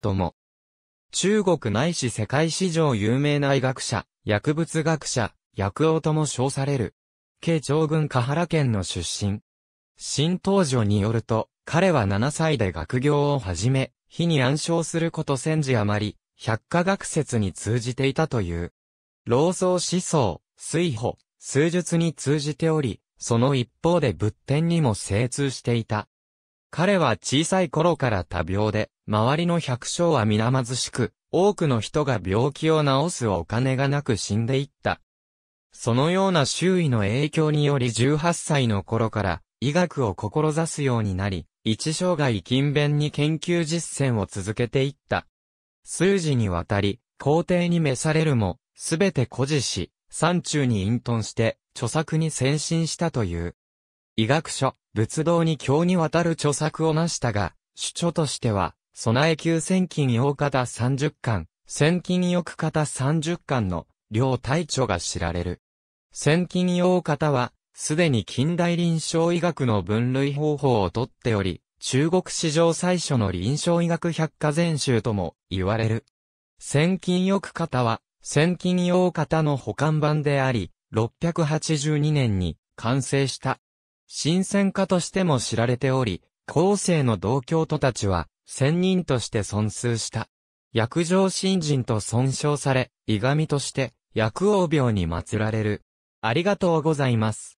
とも。中国ないし世界史上有名な医学者、薬物学者、薬王とも称される。慶長軍河原県の出身。新東女によると、彼は7歳で学業を始め、日に暗唱すること戦時余り、百科学説に通じていたという。老僧思想、水保、数術に通じており、その一方で仏典にも精通していた。彼は小さい頃から多病で、周りの百姓は皆貧しく、多くの人が病気を治すお金がなく死んでいった。そのような周囲の影響により18歳の頃から医学を志すようになり、一生涯勤勉に研究実践を続けていった。数時にわたり、皇帝に召されるも、すべて孤児し、山中に隠遁して、著作に先進したという。医学書、仏道に教にわたる著作をなしたが、主著としては、備え旧千金用方30巻、千金欲方30巻の、両大著が知られる。千金用方は、すでに近代臨床医学の分類方法をとっており、中国史上最初の臨床医学百科全集とも言われる。千金欲方は、千金用方の保管版であり、682年に完成した。新鮮家としても知られており、後世の同教徒たちは、仙人として尊崇した。薬上新人と尊称され、いがみとして、薬王病に祀られる。ありがとうございます。